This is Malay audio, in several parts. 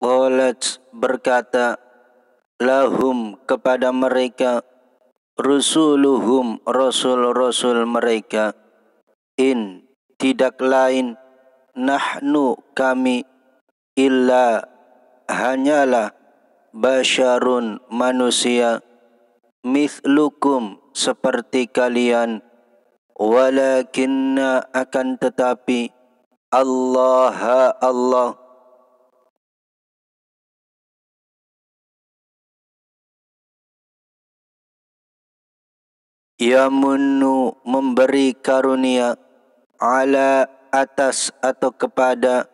Qalat berkata lahum kepada mereka rusuluhum rasul-rasul mereka in tidak lain nahnu kami illa hanyalah Basharun manusia mithlukum seperti kalian walakinna akan tetapi Allah Allah Ya Munu memberi karunia ala atas atau kepada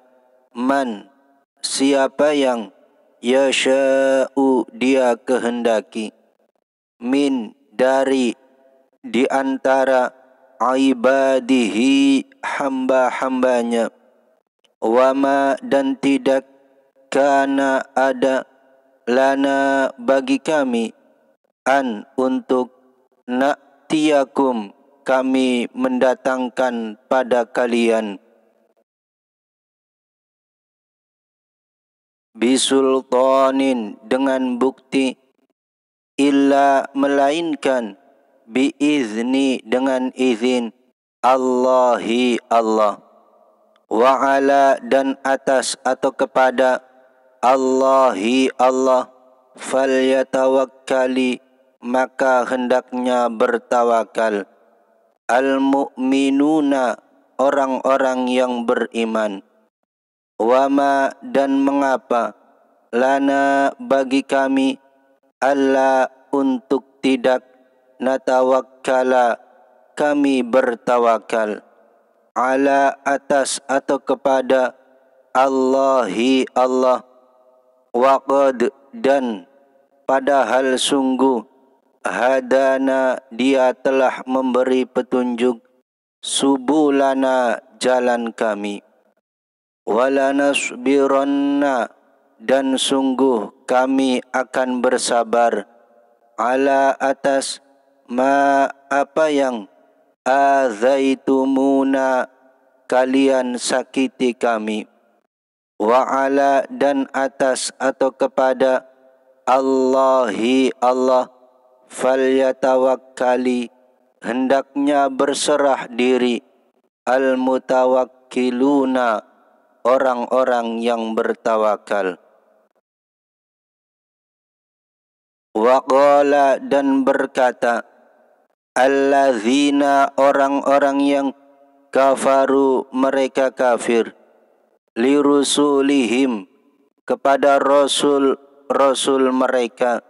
man siapa yang ya yasha'u dia kehendaki min dari di antara ibadihi hamba-hambanya wama dan tidak kana ada lana bagi kami an untuk nak atiyakum kami mendatangkan pada kalian bisultanin dengan bukti illa melainkan biizni dengan izin Allahi Allah wa ala dan atas atau kepada Allahi Allah falyatawakkali Allah maka hendaknya bertawakal al-mu'minuna orang-orang yang beriman wama dan mengapa lana bagi kami Allah untuk tidak natawakkala kami bertawakal ala atas atau kepada Allahi Allah waqad dan padahal sungguh hadana dia telah memberi petunjuk subulana jalan kami walanasbiranna dan sungguh kami akan bersabar ala atas ma apa yang azaitumuna kalian sakiti kami wa ala dan atas atau kepada Allahi Allah falyatawakkali hendaknya berserah diri almutawakkiluna orang-orang yang bertawakal waqala dan berkata allazina orang-orang yang kafaru mereka kafir li rusulihim kepada rasul rasul mereka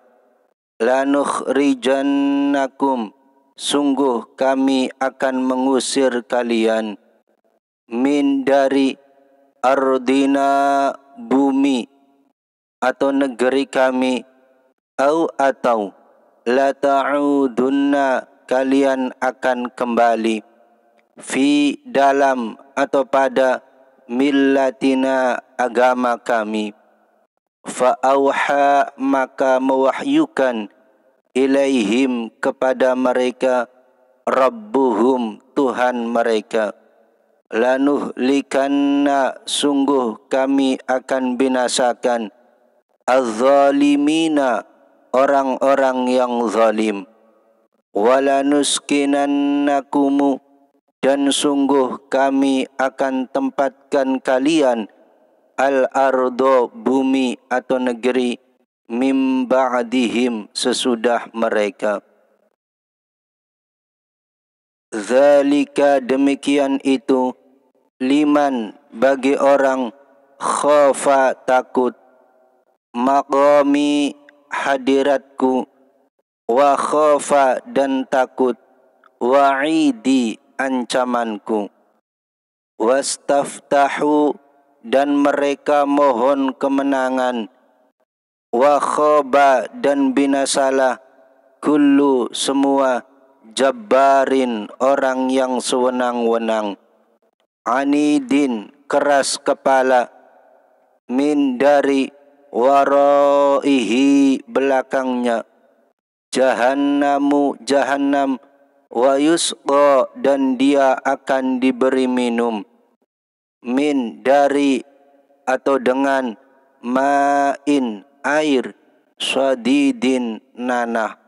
lanukhrijannakum sungguh kami akan mengusir kalian min dari ardina bumi atau negeri kami au atau la ta'udunna kalian akan kembali fi dalam atau pada millatina agama kami fa maka mewahyukan ilaihim kepada mereka rabbuhum tuhan mereka lanuh likanna sungguh kami akan binasakan az-zalimina orang-orang yang zalim walanuskinannakum dan sungguh kami akan tempatkan kalian di al ardo bumi atau negeri mim ba'dihim sesudah mereka zalika demikian itu liman bagi orang khafa takut maqami hadiratku wa khafa dan takut wa'idi ancamanku wastaftahu dan mereka mohon kemenangan wa khaba dan binasalah kullu semua jabbarin orang yang sewenang-wenang anidin keras kepala min dari waraihi belakangnya jahannamu jahannam wa yusqa dan dia akan diberi minum min dari atau dengan ma'in air sadidin nanah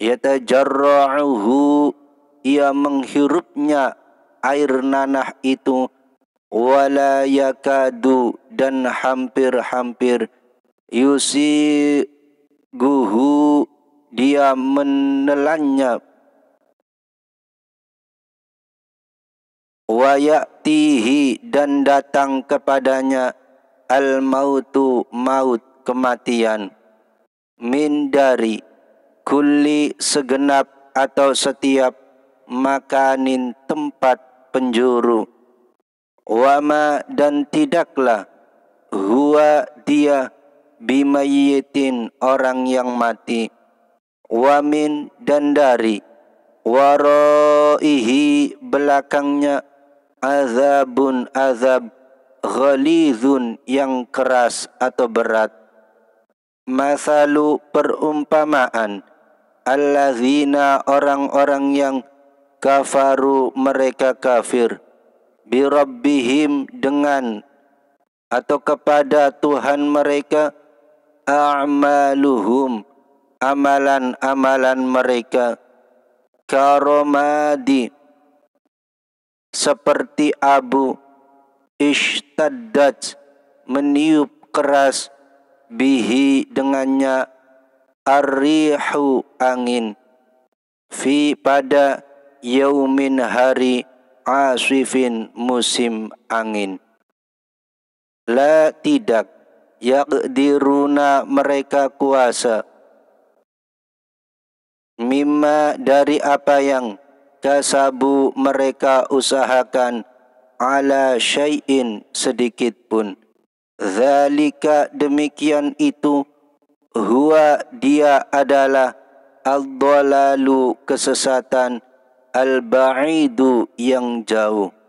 yatajarra'uhu ia menghirupnya air nanah itu wala yakadu dan hampir-hampir yusi guhu dia menelannya wayatihi dan datang kepadanya al mautu maut kematian min dari kuli segenap atau setiap makanin tempat penjuru wama dan tidaklah huwa dia bimayyitin orang yang mati wamin dan dari waroihi belakangnya azabun azab ghalizun yang keras atau berat masalu perumpamaan allazina orang-orang yang kafaru mereka kafir birabbihim dengan atau kepada Tuhan mereka a'maluhum amalan-amalan mereka karomadi seperti abu ishtaddat meniup keras bihi dengannya arrihu angin fi pada yaumin hari asifin musim angin la tidak yaqdiruna mereka kuasa mimma dari apa yang kasabu mereka usahakan ala syai'in sedikit pun zalika demikian itu huwa dia adalah al-dhalalu kesesatan al-ba'idu yang jauh